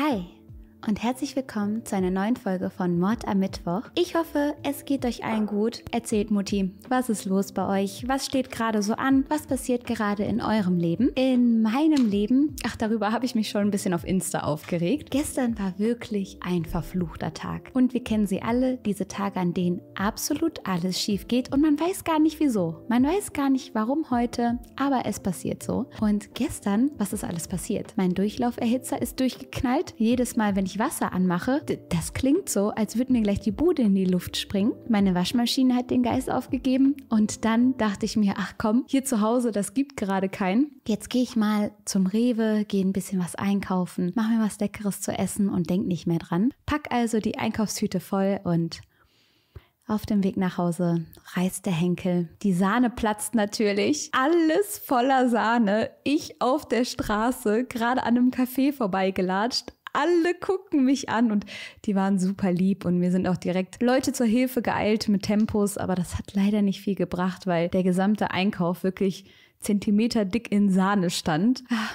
Hi und herzlich willkommen zu einer neuen Folge von Mord am Mittwoch. Ich hoffe, es geht euch allen gut. Erzählt Mutti, was ist los bei euch? Was steht gerade so an? Was passiert gerade in eurem Leben? In meinem Leben, ach darüber habe ich mich schon ein bisschen auf Insta aufgeregt. Gestern war wirklich ein verfluchter Tag und wir kennen sie alle, diese Tage, an denen absolut alles schief geht und man weiß gar nicht wieso. Man weiß gar nicht warum heute, aber es passiert so. Und gestern, was ist alles passiert? Mein Durchlauferhitzer ist durchgeknallt. Jedes Mal, wenn ich Wasser anmache, das klingt so, als würde mir gleich die Bude in die Luft springen. Meine Waschmaschine hat den Geist aufgegeben und dann dachte ich mir, ach komm, hier zu Hause, das gibt gerade keinen. Jetzt gehe ich mal zum Rewe, gehe ein bisschen was einkaufen, mache mir was Leckeres zu essen und denk nicht mehr dran. Pack also die Einkaufstüte voll und auf dem Weg nach Hause reißt der Henkel. Die Sahne platzt natürlich. Alles voller Sahne. Ich auf der Straße, gerade an einem Café vorbeigelatscht alle gucken mich an und die waren super lieb und mir sind auch direkt Leute zur Hilfe geeilt mit Tempos, aber das hat leider nicht viel gebracht, weil der gesamte Einkauf wirklich Zentimeter dick in Sahne stand. Ah.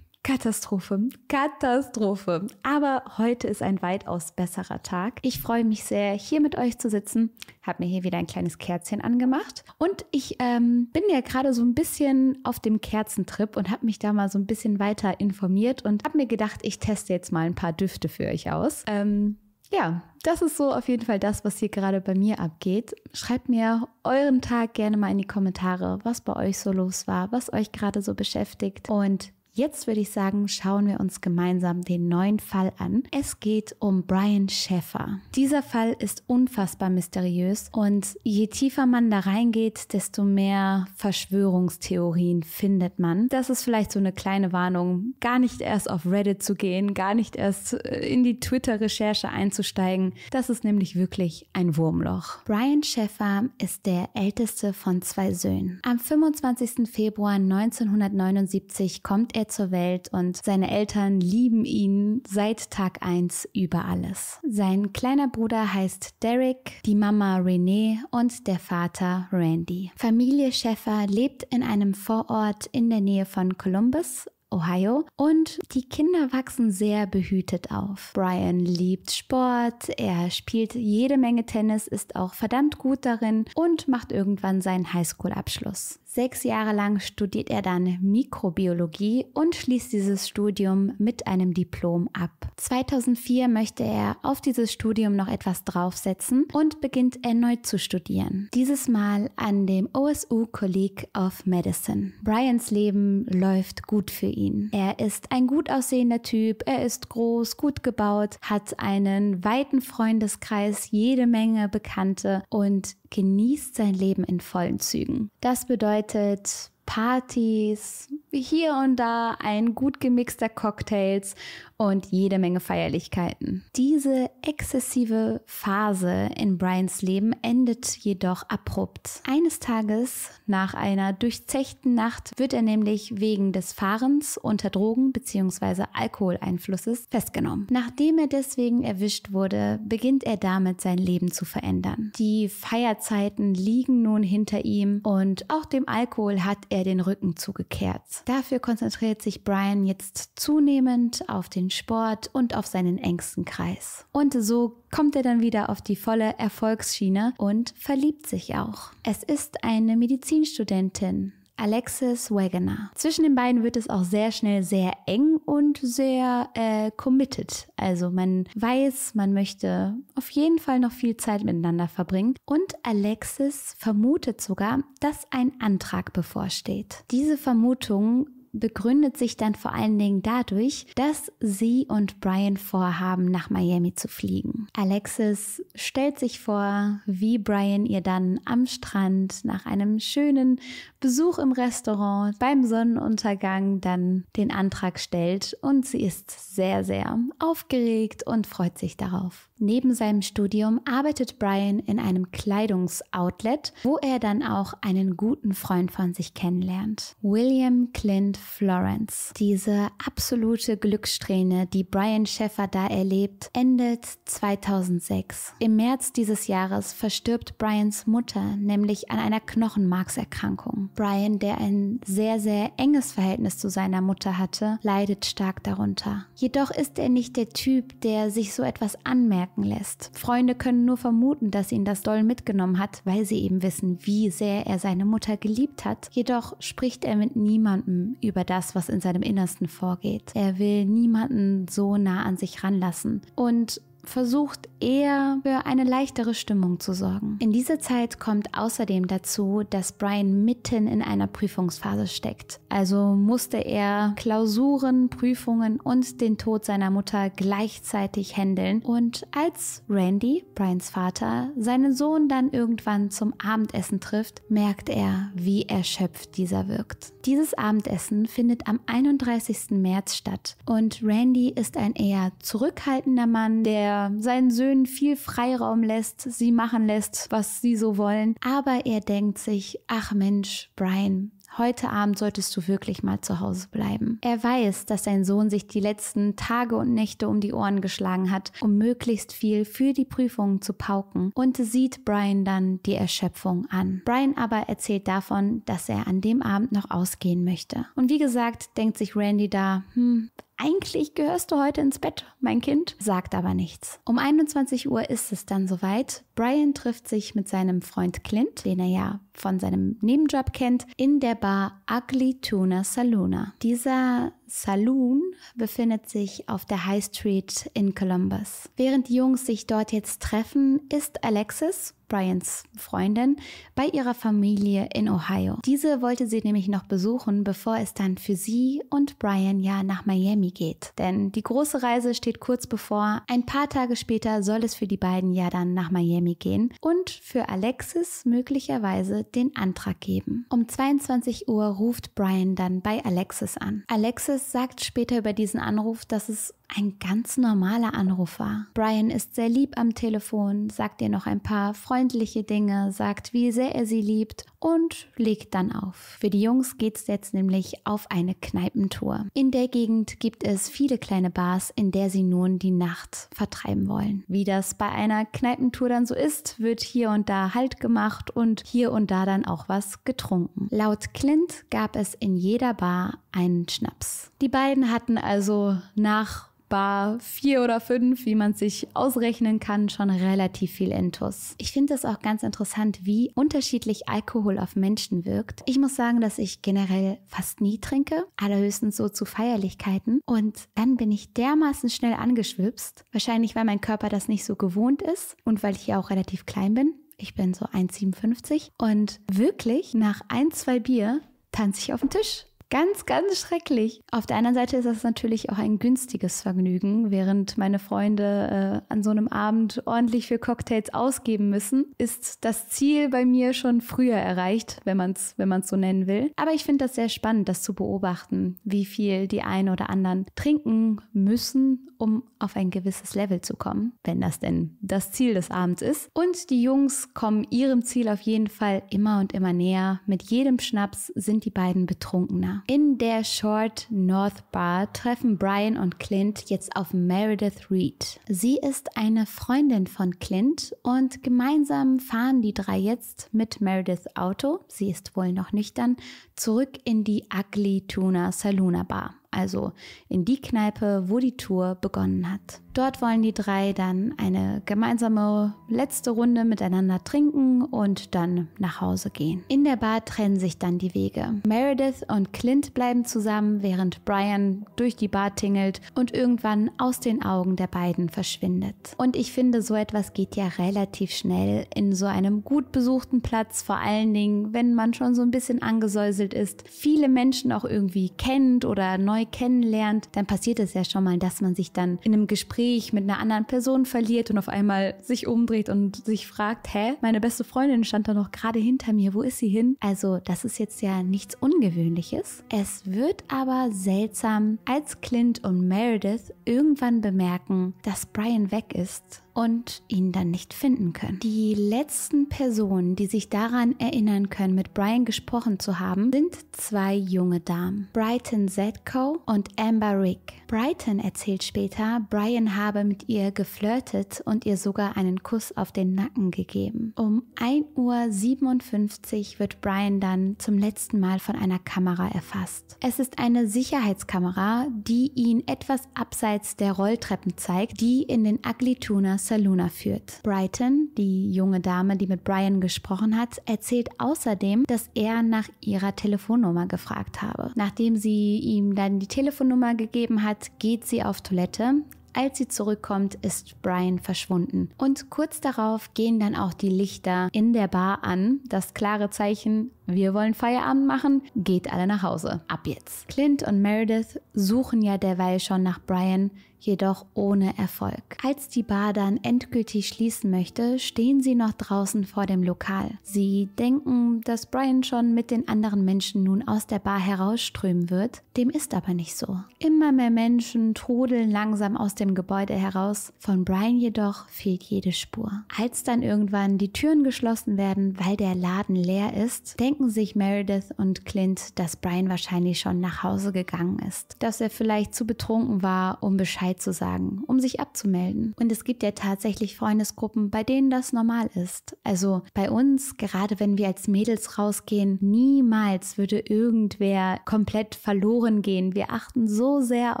Katastrophe, Katastrophe. Aber heute ist ein weitaus besserer Tag. Ich freue mich sehr, hier mit euch zu sitzen. Habe mir hier wieder ein kleines Kerzchen angemacht. Und ich ähm, bin ja gerade so ein bisschen auf dem Kerzentrip und habe mich da mal so ein bisschen weiter informiert und habe mir gedacht, ich teste jetzt mal ein paar Düfte für euch aus. Ähm, ja, das ist so auf jeden Fall das, was hier gerade bei mir abgeht. Schreibt mir euren Tag gerne mal in die Kommentare, was bei euch so los war, was euch gerade so beschäftigt. Und Jetzt würde ich sagen, schauen wir uns gemeinsam den neuen Fall an. Es geht um Brian Schäffer. Dieser Fall ist unfassbar mysteriös und je tiefer man da reingeht, desto mehr Verschwörungstheorien findet man. Das ist vielleicht so eine kleine Warnung, gar nicht erst auf Reddit zu gehen, gar nicht erst äh, in die Twitter-Recherche einzusteigen. Das ist nämlich wirklich ein Wurmloch. Brian Schäffer ist der älteste von zwei Söhnen. Am 25. Februar 1979 kommt er spät zur Welt und seine Eltern lieben ihn seit Tag 1 über alles. Sein kleiner Bruder heißt Derek, die Mama Renee und der Vater Randy. Familie Schäffer lebt in einem Vorort in der Nähe von Columbus Ohio und die Kinder wachsen sehr behütet auf. Brian liebt Sport, er spielt jede Menge Tennis, ist auch verdammt gut darin und macht irgendwann seinen Highschool-Abschluss. Sechs Jahre lang studiert er dann Mikrobiologie und schließt dieses Studium mit einem Diplom ab. 2004 möchte er auf dieses Studium noch etwas draufsetzen und beginnt erneut zu studieren. Dieses Mal an dem OSU College of Medicine. Brians Leben läuft gut für ihn. Er ist ein gut aussehender Typ, er ist groß, gut gebaut, hat einen weiten Freundeskreis, jede Menge Bekannte und genießt sein Leben in vollen Zügen. Das bedeutet, Partys, hier und da ein gut gemixter Cocktails und jede Menge Feierlichkeiten. Diese exzessive Phase in Brians Leben endet jedoch abrupt. Eines Tages, nach einer durchzechten Nacht, wird er nämlich wegen des Fahrens unter Drogen- bzw. Alkoholeinflusses festgenommen. Nachdem er deswegen erwischt wurde, beginnt er damit sein Leben zu verändern. Die Feierzeiten liegen nun hinter ihm und auch dem Alkohol hat er er den Rücken zugekehrt. Dafür konzentriert sich Brian jetzt zunehmend auf den Sport und auf seinen engsten Kreis. Und so kommt er dann wieder auf die volle Erfolgsschiene und verliebt sich auch. Es ist eine Medizinstudentin, Alexis Wagner. Zwischen den beiden wird es auch sehr schnell sehr eng und sehr äh, committed. Also man weiß, man möchte auf jeden Fall noch viel Zeit miteinander verbringen. Und Alexis vermutet sogar, dass ein Antrag bevorsteht. Diese Vermutung begründet sich dann vor allen Dingen dadurch, dass sie und Brian vorhaben, nach Miami zu fliegen. Alexis stellt sich vor, wie Brian ihr dann am Strand nach einem schönen Besuch im Restaurant, beim Sonnenuntergang dann den Antrag stellt und sie ist sehr, sehr aufgeregt und freut sich darauf. Neben seinem Studium arbeitet Brian in einem Kleidungsoutlet, wo er dann auch einen guten Freund von sich kennenlernt. William Clint Florence. Diese absolute Glückssträhne, die Brian Schäffer da erlebt, endet 2006. Im März dieses Jahres verstirbt Brians Mutter nämlich an einer Knochenmarkserkrankung. Brian, der ein sehr, sehr enges Verhältnis zu seiner Mutter hatte, leidet stark darunter. Jedoch ist er nicht der Typ, der sich so etwas anmerken lässt. Freunde können nur vermuten, dass ihn das Doll mitgenommen hat, weil sie eben wissen, wie sehr er seine Mutter geliebt hat. Jedoch spricht er mit niemandem über das, was in seinem Innersten vorgeht. Er will niemanden so nah an sich ranlassen. Und versucht eher für eine leichtere Stimmung zu sorgen. In dieser Zeit kommt außerdem dazu, dass Brian mitten in einer Prüfungsphase steckt. Also musste er Klausuren, Prüfungen und den Tod seiner Mutter gleichzeitig handeln. Und als Randy, Brians Vater, seinen Sohn dann irgendwann zum Abendessen trifft, merkt er, wie erschöpft dieser wirkt. Dieses Abendessen findet am 31. März statt und Randy ist ein eher zurückhaltender Mann, der seinen Söhnen viel Freiraum lässt, sie machen lässt, was sie so wollen. Aber er denkt sich, ach Mensch, Brian, Heute Abend solltest du wirklich mal zu Hause bleiben. Er weiß, dass sein Sohn sich die letzten Tage und Nächte um die Ohren geschlagen hat, um möglichst viel für die Prüfungen zu pauken und sieht Brian dann die Erschöpfung an. Brian aber erzählt davon, dass er an dem Abend noch ausgehen möchte. Und wie gesagt, denkt sich Randy da, hm, eigentlich gehörst du heute ins Bett, mein Kind, sagt aber nichts. Um 21 Uhr ist es dann soweit. Brian trifft sich mit seinem Freund Clint, den er ja von seinem Nebenjob kennt, in der Bar Ugly Tuna Saluna. Dieser Saloon befindet sich auf der High Street in Columbus. Während die Jungs sich dort jetzt treffen, ist Alexis, Bryans Freundin, bei ihrer Familie in Ohio. Diese wollte sie nämlich noch besuchen, bevor es dann für sie und Brian ja nach Miami geht. Denn die große Reise steht kurz bevor. Ein paar Tage später soll es für die beiden ja dann nach Miami gehen und für Alexis möglicherweise den Antrag geben. Um 22 Uhr ruft Brian dann bei Alexis an. Alexis sagt später über diesen Anruf, dass es ein ganz normaler Anrufer. Brian ist sehr lieb am Telefon, sagt ihr noch ein paar freundliche Dinge, sagt, wie sehr er sie liebt und legt dann auf. Für die Jungs geht's jetzt nämlich auf eine Kneipentour. In der Gegend gibt es viele kleine Bars, in der sie nun die Nacht vertreiben wollen. Wie das bei einer Kneipentour dann so ist, wird hier und da Halt gemacht und hier und da dann auch was getrunken. Laut Clint gab es in jeder Bar einen Schnaps. Die beiden hatten also nach Bar 4 oder 5, wie man sich ausrechnen kann, schon relativ viel Intus. Ich finde es auch ganz interessant, wie unterschiedlich Alkohol auf Menschen wirkt. Ich muss sagen, dass ich generell fast nie trinke, allerhöchstens so zu Feierlichkeiten. Und dann bin ich dermaßen schnell angeschwipst. Wahrscheinlich, weil mein Körper das nicht so gewohnt ist und weil ich ja auch relativ klein bin. Ich bin so 1,57 und wirklich nach ein, zwei Bier tanze ich auf den Tisch. Ganz, ganz schrecklich. Auf der anderen Seite ist das natürlich auch ein günstiges Vergnügen. Während meine Freunde äh, an so einem Abend ordentlich für Cocktails ausgeben müssen, ist das Ziel bei mir schon früher erreicht, wenn man es wenn so nennen will. Aber ich finde das sehr spannend, das zu beobachten, wie viel die einen oder anderen trinken müssen, um auf ein gewisses Level zu kommen, wenn das denn das Ziel des Abends ist. Und die Jungs kommen ihrem Ziel auf jeden Fall immer und immer näher. Mit jedem Schnaps sind die beiden betrunkener. In der Short North Bar treffen Brian und Clint jetzt auf Meredith Reed. Sie ist eine Freundin von Clint und gemeinsam fahren die drei jetzt mit Merediths Auto, sie ist wohl noch nüchtern, zurück in die Ugly Tuna Saluna Bar, also in die Kneipe, wo die Tour begonnen hat. Dort wollen die drei dann eine gemeinsame letzte Runde miteinander trinken und dann nach Hause gehen. In der Bar trennen sich dann die Wege. Meredith und Clint bleiben zusammen, während Brian durch die Bar tingelt und irgendwann aus den Augen der beiden verschwindet. Und ich finde, so etwas geht ja relativ schnell in so einem gut besuchten Platz, vor allen Dingen, wenn man schon so ein bisschen angesäuselt ist, viele Menschen auch irgendwie kennt oder neu kennenlernt, dann passiert es ja schon mal, dass man sich dann in einem Gespräch Gespräch mit einer anderen Person verliert und auf einmal sich umdreht und sich fragt, hä, meine beste Freundin stand da noch gerade hinter mir, wo ist sie hin? Also das ist jetzt ja nichts Ungewöhnliches. Es wird aber seltsam, als Clint und Meredith irgendwann bemerken, dass Brian weg ist und ihn dann nicht finden können. Die letzten Personen, die sich daran erinnern können, mit Brian gesprochen zu haben, sind zwei junge Damen, Brighton Zetko und Amber Rick. Brighton erzählt später, Brian habe mit ihr geflirtet und ihr sogar einen Kuss auf den Nacken gegeben. Um 1.57 Uhr wird Brian dann zum letzten Mal von einer Kamera erfasst. Es ist eine Sicherheitskamera, die ihn etwas abseits der Rolltreppen zeigt, die in den Ugly Tunas Saluna führt. Brighton, die junge Dame, die mit Brian gesprochen hat, erzählt außerdem, dass er nach ihrer Telefonnummer gefragt habe. Nachdem sie ihm dann die Telefonnummer gegeben hat, geht sie auf Toilette, als sie zurückkommt, ist Brian verschwunden. Und kurz darauf gehen dann auch die Lichter in der Bar an. Das klare Zeichen, wir wollen Feierabend machen, geht alle nach Hause. Ab jetzt. Clint und Meredith suchen ja derweil schon nach Brian, jedoch ohne Erfolg. Als die Bar dann endgültig schließen möchte, stehen sie noch draußen vor dem Lokal. Sie denken, dass Brian schon mit den anderen Menschen nun aus der Bar herausströmen wird, dem ist aber nicht so. Immer mehr Menschen trudeln langsam aus dem Gebäude heraus, von Brian jedoch fehlt jede Spur. Als dann irgendwann die Türen geschlossen werden, weil der Laden leer ist, denken denken sich Meredith und Clint, dass Brian wahrscheinlich schon nach Hause gegangen ist, dass er vielleicht zu betrunken war, um Bescheid zu sagen, um sich abzumelden. Und es gibt ja tatsächlich Freundesgruppen, bei denen das normal ist. Also bei uns, gerade wenn wir als Mädels rausgehen, niemals würde irgendwer komplett verloren gehen. Wir achten so sehr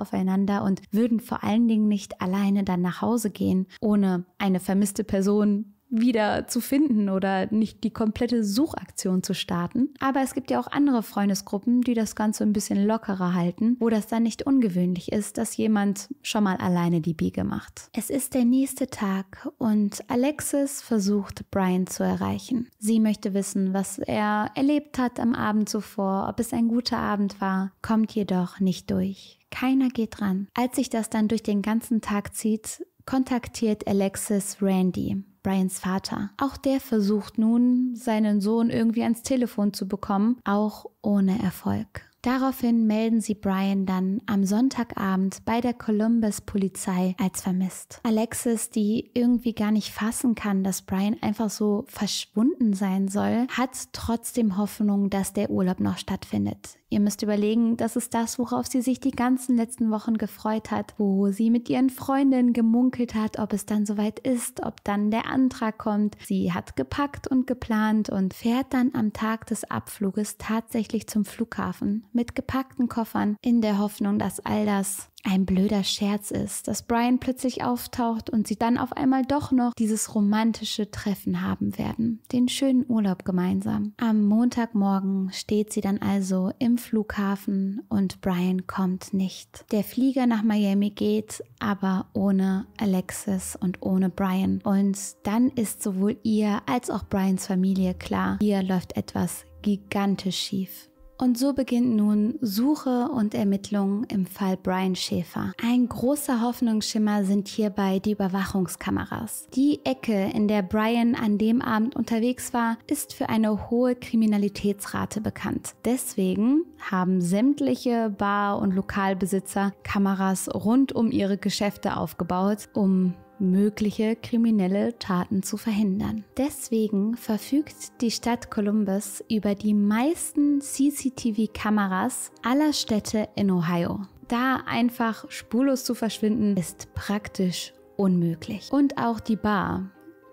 aufeinander und würden vor allen Dingen nicht alleine dann nach Hause gehen, ohne eine vermisste Person wieder zu finden oder nicht die komplette Suchaktion zu starten. Aber es gibt ja auch andere Freundesgruppen, die das Ganze ein bisschen lockerer halten, wo das dann nicht ungewöhnlich ist, dass jemand schon mal alleine die Biege macht. Es ist der nächste Tag und Alexis versucht, Brian zu erreichen. Sie möchte wissen, was er erlebt hat am Abend zuvor, ob es ein guter Abend war, kommt jedoch nicht durch. Keiner geht ran. Als sich das dann durch den ganzen Tag zieht, kontaktiert Alexis Randy. Brians Vater. Auch der versucht nun, seinen Sohn irgendwie ans Telefon zu bekommen, auch ohne Erfolg. Daraufhin melden sie Brian dann am Sonntagabend bei der Columbus Polizei als vermisst. Alexis, die irgendwie gar nicht fassen kann, dass Brian einfach so verschwunden sein soll, hat trotzdem Hoffnung, dass der Urlaub noch stattfindet. Ihr müsst überlegen, das ist das, worauf sie sich die ganzen letzten Wochen gefreut hat, wo sie mit ihren Freundinnen gemunkelt hat, ob es dann soweit ist, ob dann der Antrag kommt. Sie hat gepackt und geplant und fährt dann am Tag des Abfluges tatsächlich zum Flughafen mit gepackten Koffern in der Hoffnung, dass all das ein blöder Scherz ist, dass Brian plötzlich auftaucht und sie dann auf einmal doch noch dieses romantische Treffen haben werden, den schönen Urlaub gemeinsam. Am Montagmorgen steht sie dann also im Flughafen und Brian kommt nicht. Der Flieger nach Miami geht, aber ohne Alexis und ohne Brian. Und dann ist sowohl ihr als auch Brians Familie klar, hier läuft etwas gigantisch schief. Und so beginnt nun Suche und Ermittlung im Fall Brian Schäfer. Ein großer Hoffnungsschimmer sind hierbei die Überwachungskameras. Die Ecke, in der Brian an dem Abend unterwegs war, ist für eine hohe Kriminalitätsrate bekannt. Deswegen haben sämtliche Bar- und Lokalbesitzer Kameras rund um ihre Geschäfte aufgebaut, um mögliche kriminelle Taten zu verhindern. Deswegen verfügt die Stadt Columbus über die meisten CCTV-Kameras aller Städte in Ohio. Da einfach spurlos zu verschwinden, ist praktisch unmöglich. Und auch die Bar,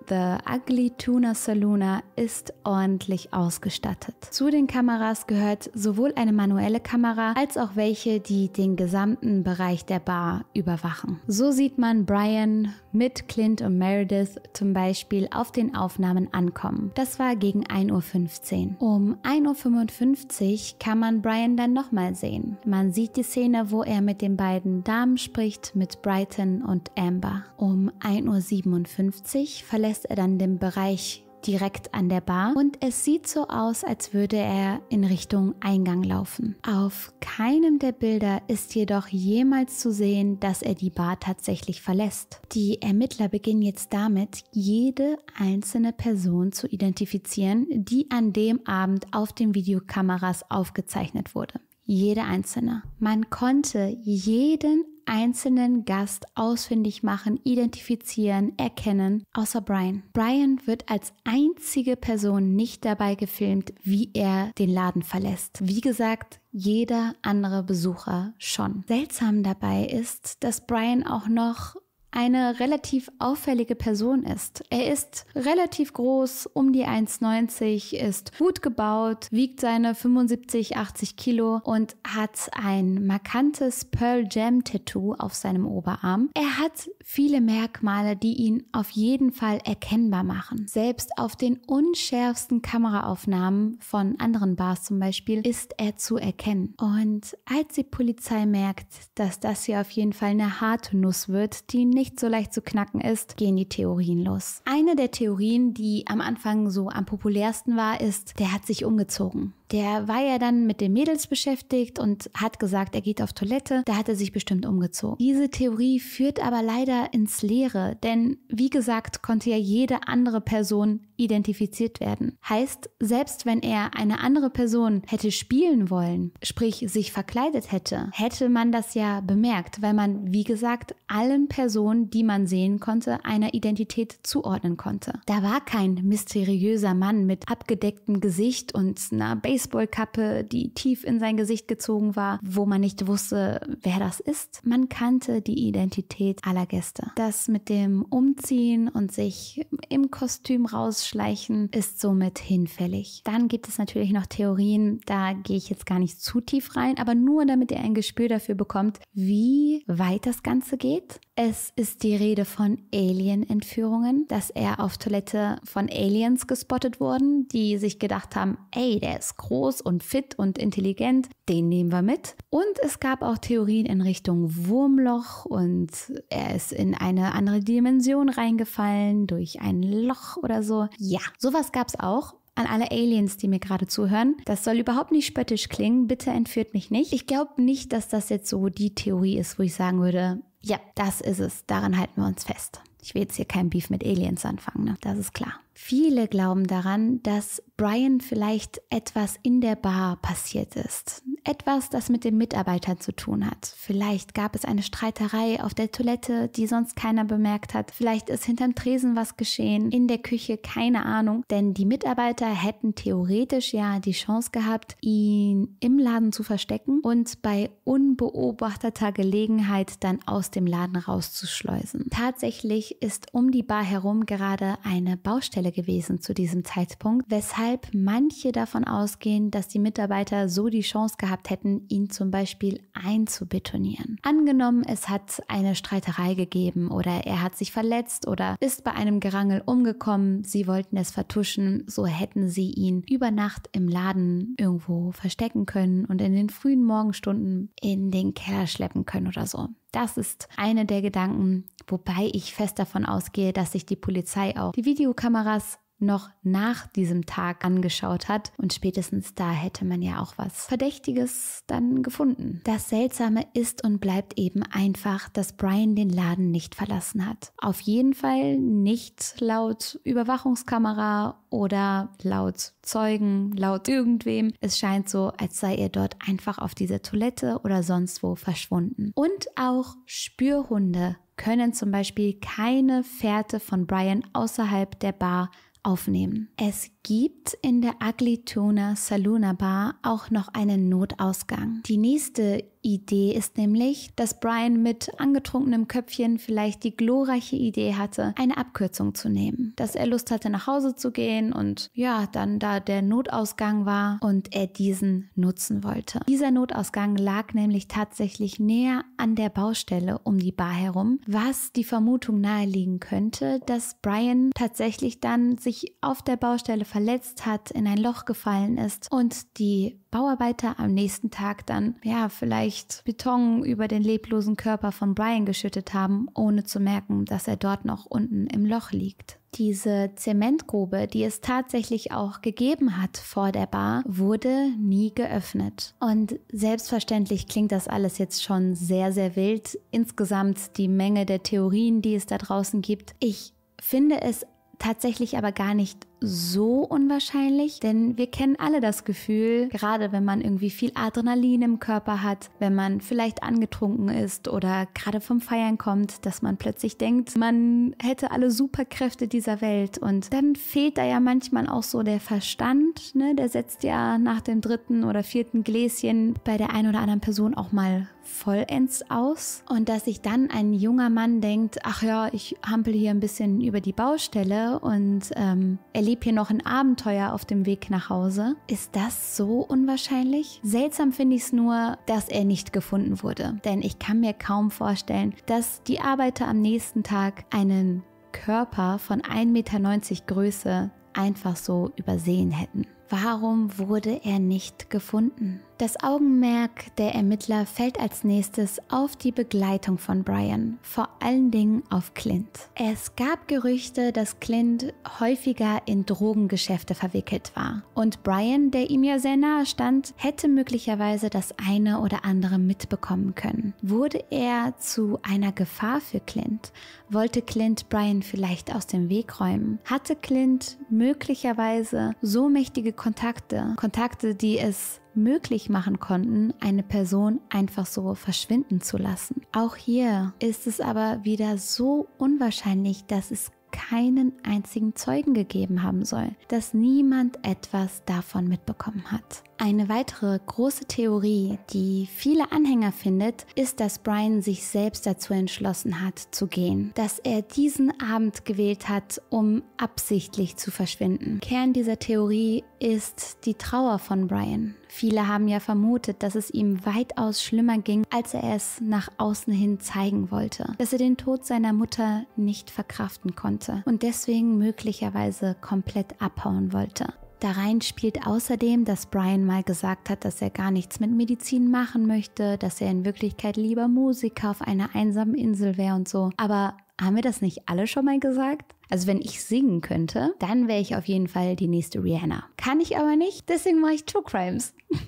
The Ugly Tuna Saluna ist ordentlich ausgestattet. Zu den Kameras gehört sowohl eine manuelle Kamera als auch welche, die den gesamten Bereich der Bar überwachen. So sieht man Brian, mit Clint und Meredith zum Beispiel auf den Aufnahmen ankommen. Das war gegen 1.15 Uhr. Um 1.55 Uhr kann man Brian dann nochmal sehen. Man sieht die Szene, wo er mit den beiden Damen spricht, mit Brighton und Amber. Um 1.57 Uhr verlässt er dann den Bereich direkt an der Bar und es sieht so aus, als würde er in Richtung Eingang laufen. Auf keinem der Bilder ist jedoch jemals zu sehen, dass er die Bar tatsächlich verlässt. Die Ermittler beginnen jetzt damit, jede einzelne Person zu identifizieren, die an dem Abend auf den Videokameras aufgezeichnet wurde jeder Einzelne. Man konnte jeden einzelnen Gast ausfindig machen, identifizieren, erkennen, außer Brian. Brian wird als einzige Person nicht dabei gefilmt, wie er den Laden verlässt. Wie gesagt, jeder andere Besucher schon. Seltsam dabei ist, dass Brian auch noch eine relativ auffällige Person ist. Er ist relativ groß, um die 1,90, ist gut gebaut, wiegt seine 75, 80 Kilo und hat ein markantes Pearl Jam Tattoo auf seinem Oberarm. Er hat viele Merkmale, die ihn auf jeden Fall erkennbar machen. Selbst auf den unschärfsten Kameraaufnahmen von anderen Bars zum Beispiel ist er zu erkennen. Und als die Polizei merkt, dass das hier auf jeden Fall eine harte Nuss wird, die nicht nicht so leicht zu knacken ist, gehen die Theorien los. Eine der Theorien, die am Anfang so am populärsten war, ist, der hat sich umgezogen. Der war ja dann mit den Mädels beschäftigt und hat gesagt, er geht auf Toilette. Da hat er sich bestimmt umgezogen. Diese Theorie führt aber leider ins Leere, denn wie gesagt, konnte ja jede andere Person identifiziert werden. Heißt, selbst wenn er eine andere Person hätte spielen wollen, sprich sich verkleidet hätte, hätte man das ja bemerkt, weil man, wie gesagt, allen Personen, die man sehen konnte, einer Identität zuordnen konnte. Da war kein mysteriöser Mann mit abgedecktem Gesicht und einer Base Baseballkappe, die tief in sein Gesicht gezogen war, wo man nicht wusste, wer das ist. Man kannte die Identität aller Gäste. Das mit dem Umziehen und sich im Kostüm rausschleichen ist somit hinfällig. Dann gibt es natürlich noch Theorien, da gehe ich jetzt gar nicht zu tief rein, aber nur damit ihr ein Gespür dafür bekommt, wie weit das Ganze geht. Es ist die Rede von Alien-Entführungen, dass er auf Toilette von Aliens gespottet wurden, die sich gedacht haben, ey, der ist groß groß und fit und intelligent, den nehmen wir mit. Und es gab auch Theorien in Richtung Wurmloch und er ist in eine andere Dimension reingefallen durch ein Loch oder so. Ja, sowas gab es auch an alle Aliens, die mir gerade zuhören. Das soll überhaupt nicht spöttisch klingen. Bitte entführt mich nicht. Ich glaube nicht, dass das jetzt so die Theorie ist, wo ich sagen würde, ja, das ist es. Daran halten wir uns fest. Ich will jetzt hier keinen Beef mit Aliens anfangen, ne? Das ist klar. Viele glauben daran, dass Brian vielleicht etwas in der Bar passiert ist. Etwas, das mit den Mitarbeitern zu tun hat. Vielleicht gab es eine Streiterei auf der Toilette, die sonst keiner bemerkt hat. Vielleicht ist hinterm Tresen was geschehen, in der Küche, keine Ahnung. Denn die Mitarbeiter hätten theoretisch ja die Chance gehabt, ihn im Laden zu verstecken und bei unbeobachteter Gelegenheit dann aus dem Laden rauszuschleusen. Tatsächlich ist um die Bar herum gerade eine Baustelle Einzelfälle gewesen zu diesem Zeitpunkt, weshalb manche davon ausgehen, dass die Mitarbeiter so die Chance gehabt hätten, ihn zum Beispiel einzubetonieren. Angenommen, es hat eine Streiterei gegeben oder er hat sich verletzt oder ist bei einem Gerangel umgekommen, sie wollten es vertuschen, so hätten sie ihn über Nacht im Laden irgendwo verstecken können und in den frühen Morgenstunden in den Keller schleppen können oder so. Das ist eine der Gedanken, Wobei ich fest davon ausgehe, dass sich die Polizei auch die Videokameras noch nach diesem Tag angeschaut hat. Und spätestens da hätte man ja auch was Verdächtiges dann gefunden. Das Seltsame ist und bleibt eben einfach, dass Brian den Laden nicht verlassen hat. Auf jeden Fall nicht laut Überwachungskamera oder laut Zeugen, laut irgendwem. Es scheint so, als sei er dort einfach auf dieser Toilette oder sonst wo verschwunden. Und auch Spürhunde können zum Beispiel keine Fährte von Brian außerhalb der Bar aufnehmen. Es gibt in der Aglitona Saluna Bar auch noch einen Notausgang. Die nächste Idee ist nämlich, dass Brian mit angetrunkenem Köpfchen vielleicht die glorreiche Idee hatte, eine Abkürzung zu nehmen. Dass er Lust hatte, nach Hause zu gehen und ja, dann da der Notausgang war und er diesen nutzen wollte. Dieser Notausgang lag nämlich tatsächlich näher an der Baustelle um die Bar herum, was die Vermutung naheliegen könnte, dass Brian tatsächlich dann sich auf der Baustelle verletzt hat, in ein Loch gefallen ist und die Bauarbeiter am nächsten Tag dann, ja, vielleicht Beton über den leblosen Körper von Brian geschüttet haben, ohne zu merken, dass er dort noch unten im Loch liegt. Diese Zementgrube, die es tatsächlich auch gegeben hat vor der Bar, wurde nie geöffnet. Und selbstverständlich klingt das alles jetzt schon sehr, sehr wild. Insgesamt die Menge der Theorien, die es da draußen gibt. Ich finde es tatsächlich aber gar nicht so unwahrscheinlich, denn wir kennen alle das Gefühl, gerade wenn man irgendwie viel Adrenalin im Körper hat, wenn man vielleicht angetrunken ist oder gerade vom Feiern kommt, dass man plötzlich denkt, man hätte alle Superkräfte dieser Welt. Und dann fehlt da ja manchmal auch so der Verstand, ne? der setzt ja nach dem dritten oder vierten Gläschen bei der einen oder anderen Person auch mal vollends aus. Und dass sich dann ein junger Mann denkt, ach ja, ich hampel hier ein bisschen über die Baustelle und ähm, erlebe erlebe hier noch ein Abenteuer auf dem Weg nach Hause. Ist das so unwahrscheinlich? Seltsam finde ich es nur, dass er nicht gefunden wurde. Denn ich kann mir kaum vorstellen, dass die Arbeiter am nächsten Tag einen Körper von 1,90 Meter Größe einfach so übersehen hätten. Warum wurde er nicht gefunden? Das Augenmerk der Ermittler fällt als nächstes auf die Begleitung von Brian, vor allen Dingen auf Clint. Es gab Gerüchte, dass Clint häufiger in Drogengeschäfte verwickelt war und Brian, der ihm ja sehr nahe stand, hätte möglicherweise das eine oder andere mitbekommen können. Wurde er zu einer Gefahr für Clint? Wollte Clint Brian vielleicht aus dem Weg räumen? Hatte Clint möglicherweise so mächtige Kontakte, Kontakte, die es möglich machen konnten, eine Person einfach so verschwinden zu lassen. Auch hier ist es aber wieder so unwahrscheinlich, dass es keinen einzigen Zeugen gegeben haben soll, dass niemand etwas davon mitbekommen hat. Eine weitere große Theorie, die viele Anhänger findet, ist, dass Brian sich selbst dazu entschlossen hat zu gehen, dass er diesen Abend gewählt hat, um absichtlich zu verschwinden. Kern dieser Theorie ist die Trauer von Brian. Viele haben ja vermutet, dass es ihm weitaus schlimmer ging, als er es nach außen hin zeigen wollte, dass er den Tod seiner Mutter nicht verkraften konnte und deswegen möglicherweise komplett abhauen wollte. Da rein spielt außerdem, dass Brian mal gesagt hat, dass er gar nichts mit Medizin machen möchte, dass er in Wirklichkeit lieber Musiker auf einer einsamen Insel wäre und so. Aber haben wir das nicht alle schon mal gesagt? Also wenn ich singen könnte, dann wäre ich auf jeden Fall die nächste Rihanna. Kann ich aber nicht, deswegen mache ich Two Crimes.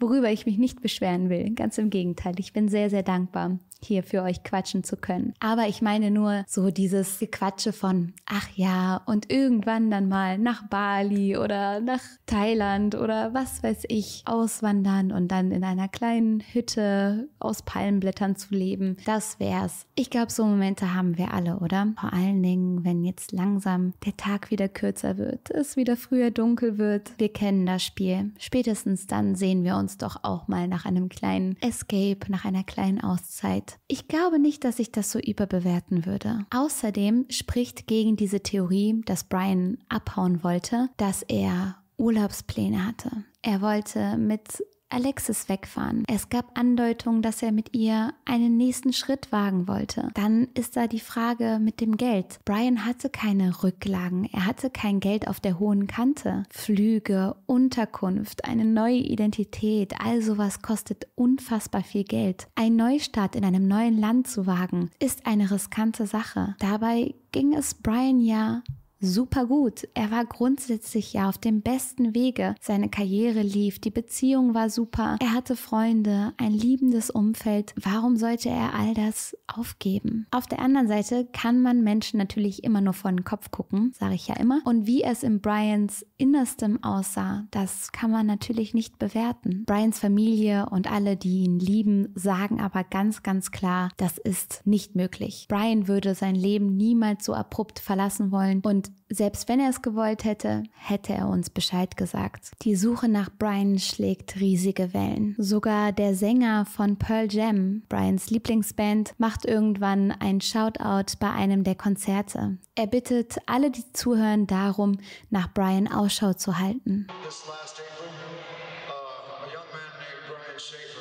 worüber ich mich nicht beschweren will. Ganz im Gegenteil, ich bin sehr, sehr dankbar, hier für euch quatschen zu können. Aber ich meine nur so dieses Gequatsche von, ach ja, und irgendwann dann mal nach Bali oder nach Thailand oder was weiß ich, auswandern und dann in einer kleinen Hütte aus Palmblättern zu leben. Das wär's. Ich glaube, so Momente haben wir alle, oder? Vor allen Dingen, wenn jetzt langsam der Tag wieder kürzer wird, es wieder früher dunkel wird. Wir kennen das Spiel. Spätestens dann sehen sehen wir uns doch auch mal nach einem kleinen Escape, nach einer kleinen Auszeit. Ich glaube nicht, dass ich das so überbewerten würde. Außerdem spricht gegen diese Theorie, dass Brian abhauen wollte, dass er Urlaubspläne hatte. Er wollte mit Alexis wegfahren. Es gab Andeutungen, dass er mit ihr einen nächsten Schritt wagen wollte. Dann ist da die Frage mit dem Geld. Brian hatte keine Rücklagen, er hatte kein Geld auf der hohen Kante. Flüge, Unterkunft, eine neue Identität, all sowas kostet unfassbar viel Geld. Ein Neustart in einem neuen Land zu wagen, ist eine riskante Sache. Dabei ging es Brian ja super gut. Er war grundsätzlich ja auf dem besten Wege. Seine Karriere lief, die Beziehung war super, er hatte Freunde, ein liebendes Umfeld. Warum sollte er all das aufgeben? Auf der anderen Seite kann man Menschen natürlich immer nur vor den Kopf gucken, sage ich ja immer. Und wie es in Brians Innerstem aussah, das kann man natürlich nicht bewerten. Brians Familie und alle, die ihn lieben, sagen aber ganz, ganz klar, das ist nicht möglich. Brian würde sein Leben niemals so abrupt verlassen wollen und selbst wenn er es gewollt hätte, hätte er uns Bescheid gesagt. Die Suche nach Brian schlägt riesige Wellen. Sogar der Sänger von Pearl Jam, Brians Lieblingsband, macht irgendwann einen Shoutout bei einem der Konzerte. Er bittet alle, die zuhören, darum, nach Brian Ausschau zu halten. This last April, uh, a young man named Brian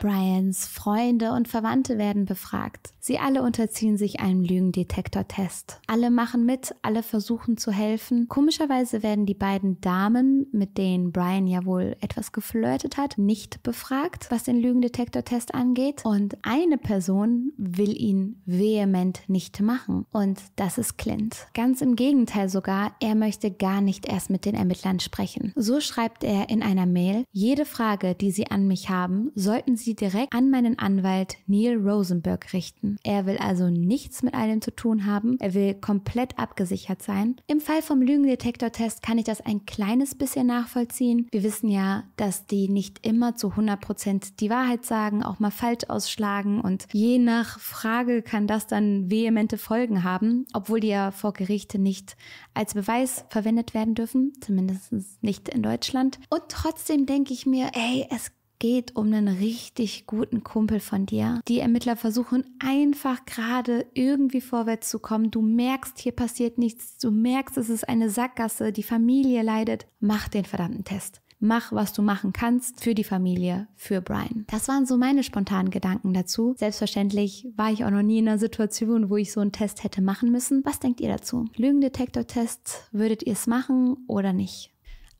Brians Freunde und Verwandte werden befragt. Sie alle unterziehen sich einem Lügendetektortest. Alle machen mit, alle versuchen zu helfen. Komischerweise werden die beiden Damen, mit denen Brian ja wohl etwas geflirtet hat, nicht befragt, was den Lügendetektortest angeht. Und eine Person will ihn vehement nicht machen. Und das ist Clint. Ganz im Gegenteil sogar, er möchte gar nicht erst mit den Ermittlern sprechen. So schreibt er in einer Mail, jede Frage, die Sie an mich haben, sollten Sie sie direkt an meinen Anwalt Neil Rosenberg richten. Er will also nichts mit all zu tun haben, er will komplett abgesichert sein. Im Fall vom Lügendetektortest kann ich das ein kleines bisschen nachvollziehen. Wir wissen ja, dass die nicht immer zu 100% die Wahrheit sagen, auch mal falsch ausschlagen und je nach Frage kann das dann vehemente Folgen haben, obwohl die ja vor Gerichte nicht als Beweis verwendet werden dürfen, zumindest nicht in Deutschland. Und trotzdem denke ich mir, ey, es geht um einen richtig guten Kumpel von dir. Die Ermittler versuchen einfach gerade irgendwie vorwärts zu kommen. Du merkst, hier passiert nichts. Du merkst, es ist eine Sackgasse. Die Familie leidet. Mach den verdammten Test. Mach, was du machen kannst für die Familie, für Brian. Das waren so meine spontanen Gedanken dazu. Selbstverständlich war ich auch noch nie in einer Situation, wo ich so einen Test hätte machen müssen. Was denkt ihr dazu? Lügendetektor-Test, würdet ihr es machen oder nicht?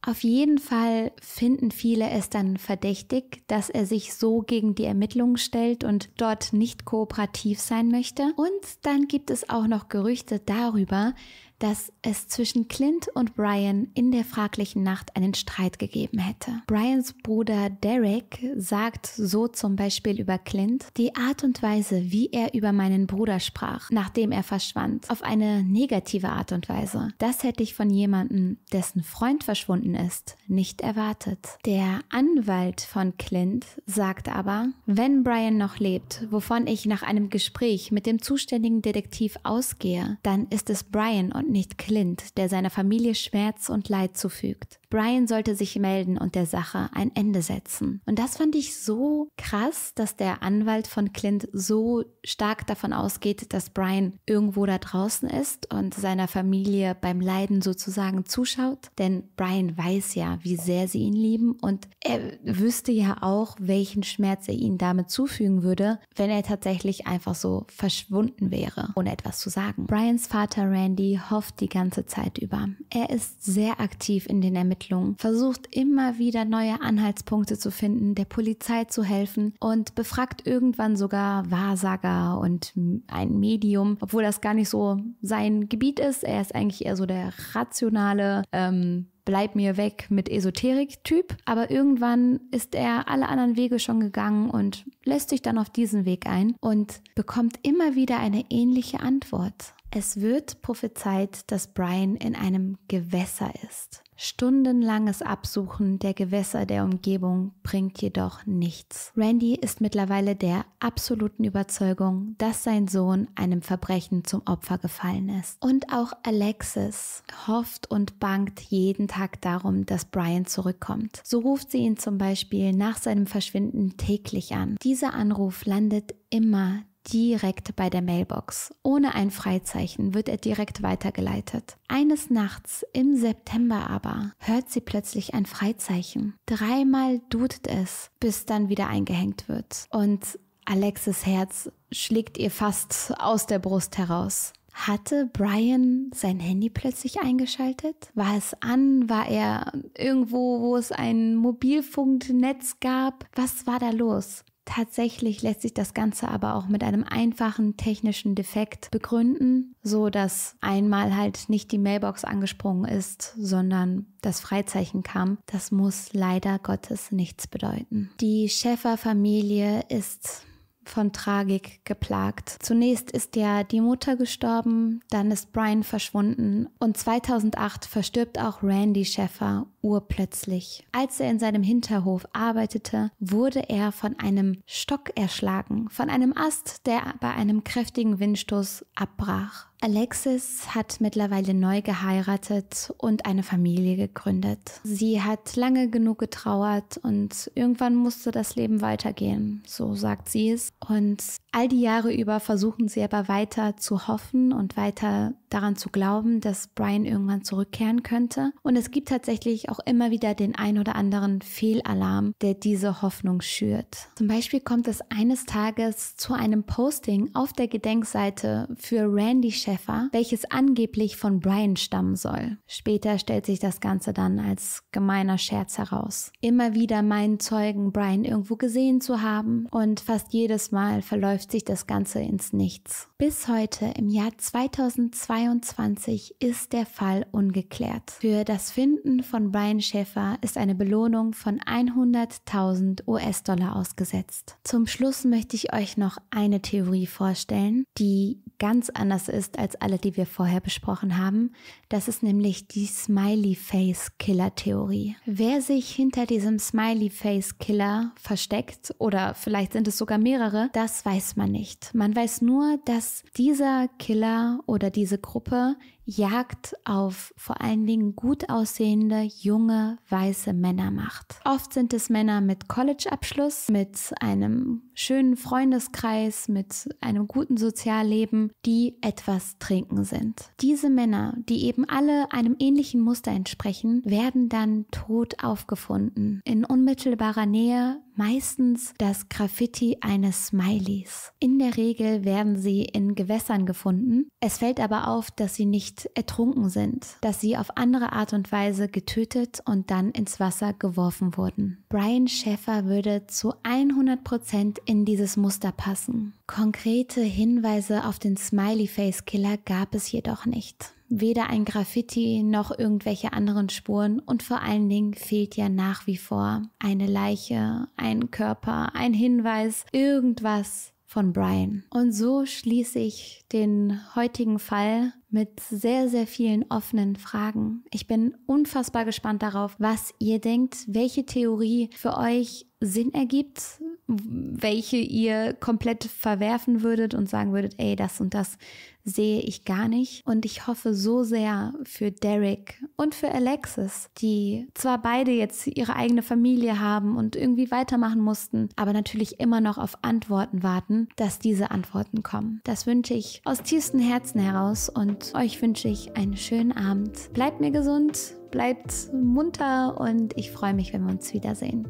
Auf jeden Fall finden viele es dann verdächtig, dass er sich so gegen die Ermittlungen stellt und dort nicht kooperativ sein möchte. Und dann gibt es auch noch Gerüchte darüber, dass es zwischen Clint und Brian in der fraglichen Nacht einen Streit gegeben hätte. Brians Bruder Derek sagt so zum Beispiel über Clint, die Art und Weise, wie er über meinen Bruder sprach, nachdem er verschwand, auf eine negative Art und Weise, das hätte ich von jemandem, dessen Freund verschwunden ist, nicht erwartet. Der Anwalt von Clint sagt aber, wenn Brian noch lebt, wovon ich nach einem Gespräch mit dem zuständigen Detektiv ausgehe, dann ist es Brian und nicht Clint, der seiner Familie Schmerz und Leid zufügt. Brian sollte sich melden und der Sache ein Ende setzen. Und das fand ich so krass, dass der Anwalt von Clint so stark davon ausgeht, dass Brian irgendwo da draußen ist und seiner Familie beim Leiden sozusagen zuschaut. Denn Brian weiß ja, wie sehr sie ihn lieben und er wüsste ja auch, welchen Schmerz er ihnen damit zufügen würde, wenn er tatsächlich einfach so verschwunden wäre, ohne etwas zu sagen. Brians Vater Randy hofft die ganze Zeit über. Er ist sehr aktiv in den Ermittlungen Ermittlungen, versucht immer wieder neue Anhaltspunkte zu finden, der Polizei zu helfen und befragt irgendwann sogar Wahrsager und ein Medium, obwohl das gar nicht so sein Gebiet ist. Er ist eigentlich eher so der rationale, ähm, bleib mir weg mit Esoterik-Typ. Aber irgendwann ist er alle anderen Wege schon gegangen und lässt sich dann auf diesen Weg ein und bekommt immer wieder eine ähnliche Antwort. Es wird prophezeit, dass Brian in einem Gewässer ist. Stundenlanges Absuchen der Gewässer der Umgebung bringt jedoch nichts. Randy ist mittlerweile der absoluten Überzeugung, dass sein Sohn einem Verbrechen zum Opfer gefallen ist. Und auch Alexis hofft und bangt jeden Tag darum, dass Brian zurückkommt. So ruft sie ihn zum Beispiel nach seinem Verschwinden täglich an. Dieser Anruf landet immer direkt bei der Mailbox. Ohne ein Freizeichen wird er direkt weitergeleitet. Eines Nachts im September aber hört sie plötzlich ein Freizeichen. Dreimal dudet es, bis dann wieder eingehängt wird. Und Alexis Herz schlägt ihr fast aus der Brust heraus. Hatte Brian sein Handy plötzlich eingeschaltet? War es an? War er irgendwo, wo es ein Mobilfunknetz gab? Was war da los? Tatsächlich lässt sich das Ganze aber auch mit einem einfachen technischen Defekt begründen, so dass einmal halt nicht die Mailbox angesprungen ist, sondern das Freizeichen kam. Das muss leider Gottes nichts bedeuten. Die Schäfer-Familie ist von Tragik geplagt. Zunächst ist ja die Mutter gestorben, dann ist Brian verschwunden und 2008 verstirbt auch Randy Schäffer urplötzlich. Als er in seinem Hinterhof arbeitete, wurde er von einem Stock erschlagen, von einem Ast, der bei einem kräftigen Windstoß abbrach. Alexis hat mittlerweile neu geheiratet und eine Familie gegründet. Sie hat lange genug getrauert und irgendwann musste das Leben weitergehen, so sagt sie es. Und all die Jahre über versuchen sie aber weiter zu hoffen und weiter daran zu glauben, dass Brian irgendwann zurückkehren könnte. Und es gibt tatsächlich auch immer wieder den ein oder anderen Fehlalarm, der diese Hoffnung schürt. Zum Beispiel kommt es eines Tages zu einem Posting auf der Gedenkseite für Randy Shepard Schäfer, welches angeblich von Brian stammen soll. Später stellt sich das Ganze dann als gemeiner Scherz heraus. Immer wieder meinen Zeugen, Brian irgendwo gesehen zu haben und fast jedes Mal verläuft sich das Ganze ins Nichts. Bis heute im Jahr 2022 ist der Fall ungeklärt. Für das Finden von Brian Schäfer ist eine Belohnung von 100.000 US-Dollar ausgesetzt. Zum Schluss möchte ich euch noch eine Theorie vorstellen, die ganz anders ist als alle, die wir vorher besprochen haben. Das ist nämlich die Smiley Face Killer Theorie. Wer sich hinter diesem Smiley Face Killer versteckt oder vielleicht sind es sogar mehrere, das weiß man nicht. Man weiß nur, dass dieser Killer oder diese Gruppe Jagd auf vor allen Dingen gut aussehende, junge, weiße Männer macht. Oft sind es Männer mit College-Abschluss, mit einem schönen Freundeskreis, mit einem guten Sozialleben, die etwas das Trinken sind. Diese Männer, die eben alle einem ähnlichen Muster entsprechen, werden dann tot aufgefunden. In unmittelbarer Nähe meistens das Graffiti eines Smileys. In der Regel werden sie in Gewässern gefunden. Es fällt aber auf, dass sie nicht ertrunken sind, dass sie auf andere Art und Weise getötet und dann ins Wasser geworfen wurden. Brian Schäffer würde zu 100% Prozent in dieses Muster passen. Konkrete Hinweise auf den Smiley-Face-Killer gab es jedoch nicht. Weder ein Graffiti noch irgendwelche anderen Spuren und vor allen Dingen fehlt ja nach wie vor eine Leiche, ein Körper, ein Hinweis, irgendwas von Brian. Und so schließe ich den heutigen Fall mit sehr, sehr vielen offenen Fragen. Ich bin unfassbar gespannt darauf, was ihr denkt, welche Theorie für euch Sinn ergibt, welche ihr komplett verwerfen würdet und sagen würdet, ey, das und das sehe ich gar nicht. Und ich hoffe so sehr für Derek und für Alexis, die zwar beide jetzt ihre eigene Familie haben und irgendwie weitermachen mussten, aber natürlich immer noch auf Antworten warten, dass diese Antworten kommen. Das wünsche ich aus tiefstem Herzen heraus und euch wünsche ich einen schönen Abend. Bleibt mir gesund, bleibt munter und ich freue mich, wenn wir uns wiedersehen.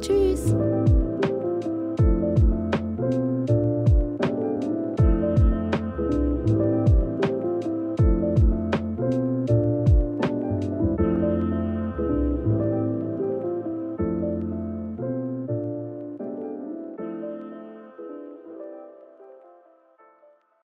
Tschüss!